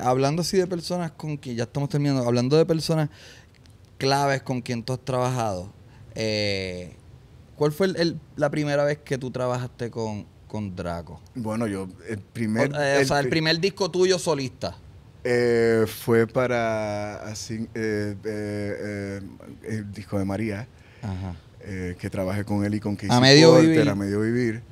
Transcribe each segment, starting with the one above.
Hablando así de personas con quien, ya estamos terminando, hablando de personas claves con quien tú has trabajado, eh, ¿cuál fue la primera vez que tú trabajaste con, con Draco? Bueno, yo, el primer... Eh, o, el, sea, el primer disco tuyo solista. Eh, fue para así, el disco de María. Ajá. Eh, que trabajé con él y con Casey A medio vivir. medio vivir.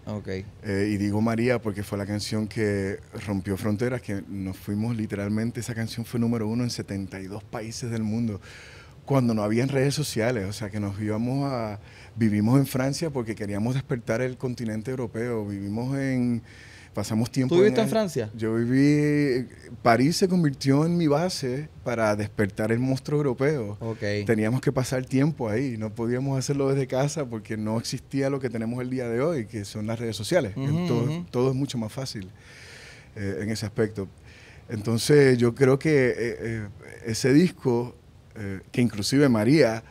Eh, y digo María porque fue la canción que rompió fronteras, que nos fuimos literalmente, esa canción fue número uno en 72 países del mundo, cuando no había redes sociales, o sea que nos íbamos a, vivimos en Francia porque queríamos despertar el continente europeo, vivimos en pasamos tiempo. ¿Tú viviste en, Francia? Yo viví. París se convirtió en mi base para despertar el monstruo europeo. Okay. Teníamos que pasar tiempo ahí. No podíamos hacerlo desde casa porque no existía lo que tenemos el día de hoy, que son las redes sociales. todo, es mucho más fácil eh, en ese aspecto. Entonces, yo creo que eh, eh, ese disco, que inclusive María,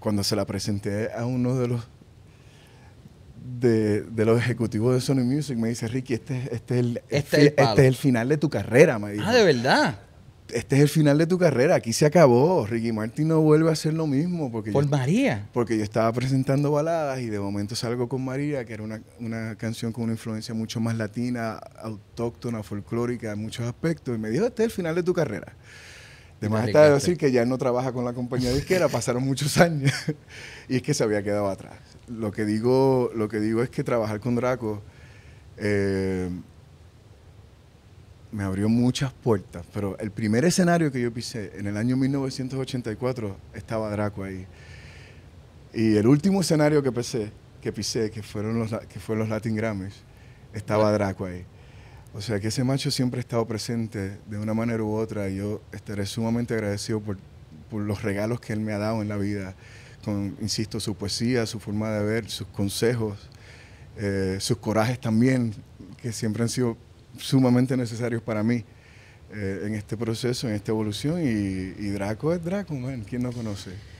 cuando se la presenté a uno de los de, los ejecutivos de Sony Music me dice, Ricky, este, este, es, el, este, este, es el final de tu carrera, me ah, dijo. Ah, de verdad este es el final de tu carrera, aquí se acabó. Ricky Martin no vuelve a hacer lo mismo. Porque ¿Por María? Porque yo estaba presentando baladas y de momento salgo con María, que era una, una canción con una influencia mucho más latina, autóctona, folclórica, en muchos aspectos. Y me dijo, este es el final de tu carrera. Además está de decir que ya no trabaja con la compañía disquera, pasaron muchos años y es que se había quedado atrás lo que digo, es que trabajar con Draco eh, me abrió muchas puertas, pero el primer escenario que yo pisé en el año 1984 estaba Draco ahí. Y el último escenario que pisé, que pisé, que fueron los que fueron los Latin Grammys, estaba Draco ahí. O sea que ese macho siempre ha estado presente de una manera u otra y yo estaré sumamente agradecido por los regalos que él me ha dado en la vida con, insisto, su poesía, su forma de ver, sus consejos, eh, sus corajes también, que siempre han sido sumamente necesarios para mí eh, en este proceso, en esta evolución. Y, Draco es Draco, man, ¿quién no conoce?